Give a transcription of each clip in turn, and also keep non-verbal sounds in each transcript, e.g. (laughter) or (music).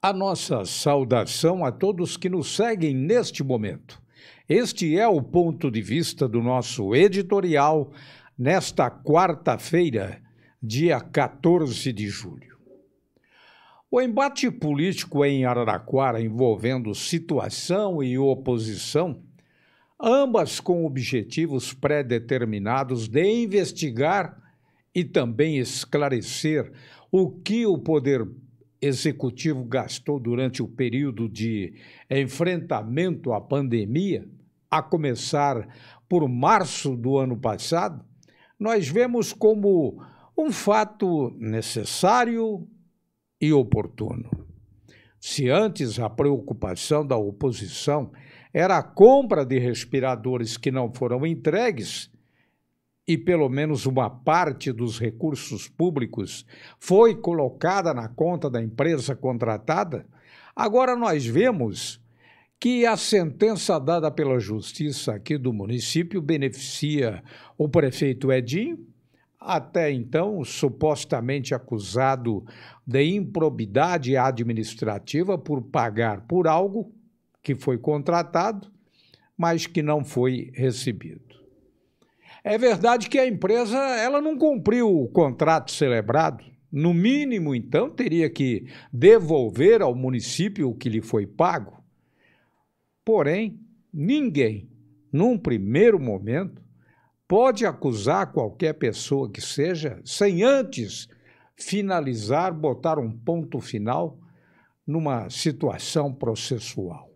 A nossa saudação a todos que nos seguem neste momento. Este é o ponto de vista do nosso editorial nesta quarta-feira, dia 14 de julho. O embate político em Araraquara envolvendo situação e oposição, ambas com objetivos pré-determinados de investigar e também esclarecer o que o poder executivo gastou durante o período de enfrentamento à pandemia, a começar por março do ano passado, nós vemos como um fato necessário e oportuno. Se antes a preocupação da oposição era a compra de respiradores que não foram entregues, e pelo menos uma parte dos recursos públicos foi colocada na conta da empresa contratada, agora nós vemos que a sentença dada pela justiça aqui do município beneficia o prefeito Edinho, até então supostamente acusado de improbidade administrativa por pagar por algo que foi contratado, mas que não foi recebido. É verdade que a empresa ela não cumpriu o contrato celebrado. No mínimo, então, teria que devolver ao município o que lhe foi pago. Porém, ninguém, num primeiro momento, pode acusar qualquer pessoa que seja sem antes finalizar, botar um ponto final numa situação processual.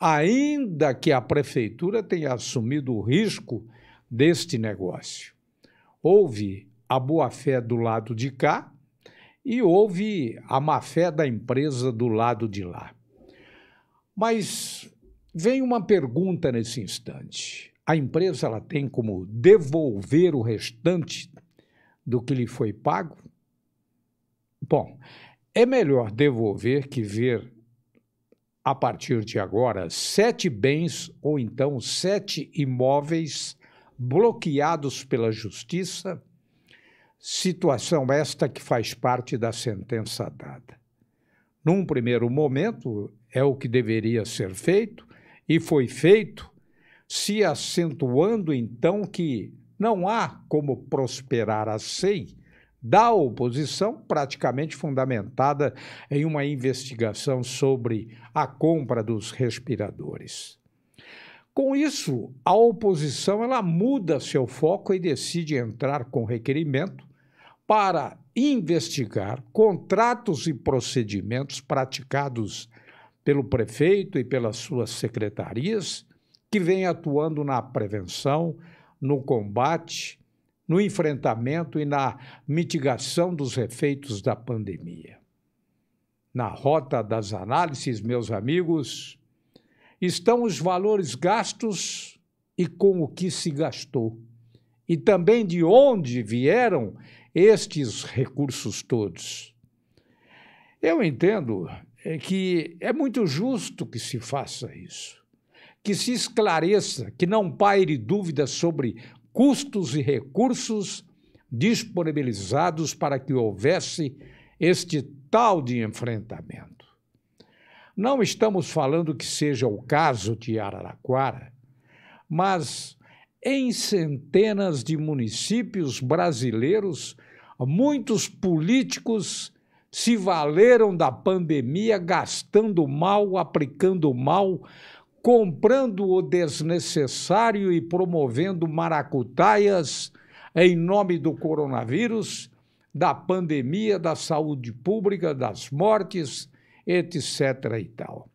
Ainda que a prefeitura tenha assumido o risco deste negócio. Houve a boa-fé do lado de cá e houve a má-fé da empresa do lado de lá. Mas vem uma pergunta nesse instante. A empresa ela tem como devolver o restante do que lhe foi pago? Bom, é melhor devolver que ver a partir de agora sete bens ou então sete imóveis bloqueados pela justiça, situação esta que faz parte da sentença dada. Num primeiro momento, é o que deveria ser feito e foi feito, se acentuando então que não há como prosperar a SEI da oposição, praticamente fundamentada em uma investigação sobre a compra dos respiradores. Com isso, a oposição ela muda seu foco e decide entrar com requerimento para investigar contratos e procedimentos praticados pelo prefeito e pelas suas secretarias que vêm atuando na prevenção, no combate, no enfrentamento e na mitigação dos efeitos da pandemia. Na rota das análises, meus amigos, estão os valores gastos e com o que se gastou, e também de onde vieram estes recursos todos. Eu entendo é, que é muito justo que se faça isso, que se esclareça, que não paire dúvidas sobre custos e recursos disponibilizados para que houvesse este tal de enfrentamento. Não estamos falando que seja o caso de Araraquara, mas em centenas de municípios brasileiros, muitos políticos se valeram da pandemia gastando mal, aplicando mal, comprando o desnecessário e promovendo maracutaias em nome do coronavírus, da pandemia, da saúde pública, das mortes, etc. e tal.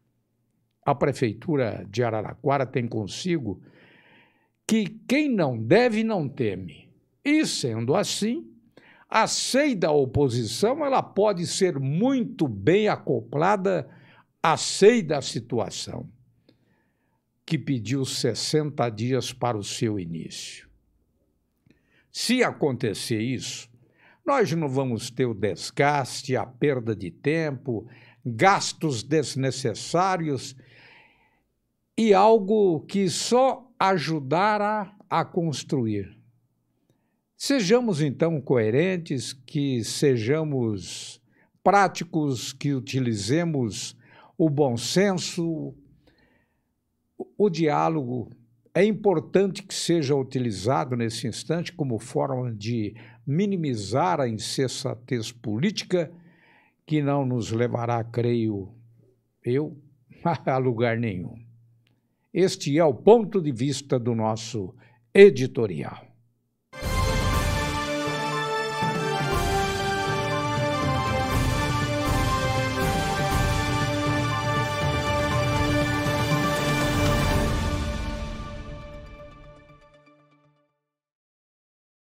A Prefeitura de Araraquara tem consigo que quem não deve não teme. E, sendo assim, a SEI da oposição ela pode ser muito bem acoplada à SEI da situação, que pediu 60 dias para o seu início. Se acontecer isso, nós não vamos ter o desgaste, a perda de tempo, gastos desnecessários e algo que só ajudará a construir. Sejamos então coerentes, que sejamos práticos, que utilizemos o bom senso, o diálogo. É importante que seja utilizado nesse instante como forma de minimizar a insensatez política que não nos levará, creio eu, (laughs) a lugar nenhum. Este é o ponto de vista do nosso editorial.